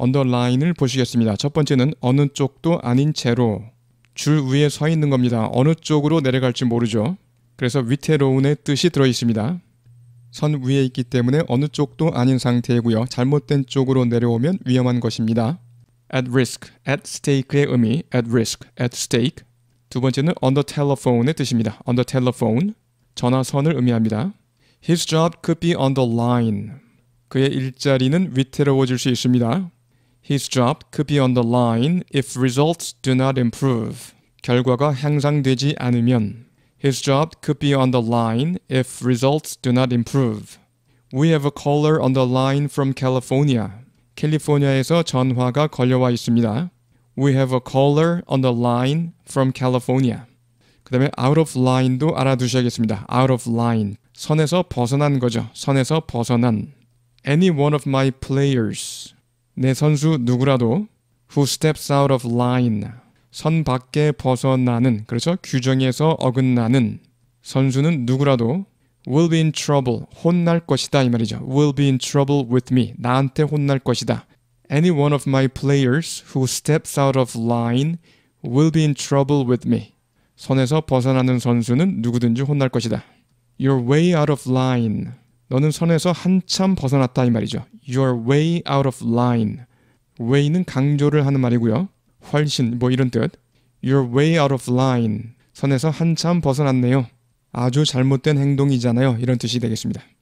언더라인을 보시겠습니다. 첫 번째는 어느 쪽도 아닌 채로 줄 위에 서 있는 겁니다. 어느 쪽으로 내려갈지 모르죠. 그래서 위태로운의 뜻이 들어 있습니다. 선 위에 있기 때문에 어느 쪽도 아닌 상태이고요. 잘못된 쪽으로 내려오면 위험한 것입니다. at risk, at stake의 의미 at risk, at stake 두 번째는 under telephone의 뜻입니다. under telephone 전화선을 의미합니다. His job could be on the line. 그의 일자리는 위태로워질 수 있습니다. His job could be on the line if results do not improve. 결과가 향상되지 않으면 His job could be on the line if results do not improve. We have a caller on the line from California. 캘리포니아에서 전화가 걸려와 있습니다. We have a caller on the line from California. 그 다음에 out of line도 알아두셔야겠습니다. out of line. 선에서 벗어난 거죠. 선에서 벗어난. Any one of my players. 내 선수 누구라도 who steps out of line 선 밖에 벗어나는 그렇죠 규정에서 어긋나는 선수는 누구라도 will be in trouble 혼날 것이다 이 말이죠 will be in trouble with me 나한테 혼날 것이다 any one of my players who steps out of line will be in trouble with me 선에서 벗어나는 선수는 누구든지 혼날 것이다 your way out of line 너는 선에서 한참 벗어났다 이 말이죠. You're way out of line. way는 강조를 하는 말이고요. 훨씬 뭐 이런 뜻. You're way out of line. 선에서 한참 벗어났네요. 아주 잘못된 행동이잖아요. 이런 뜻이 되겠습니다.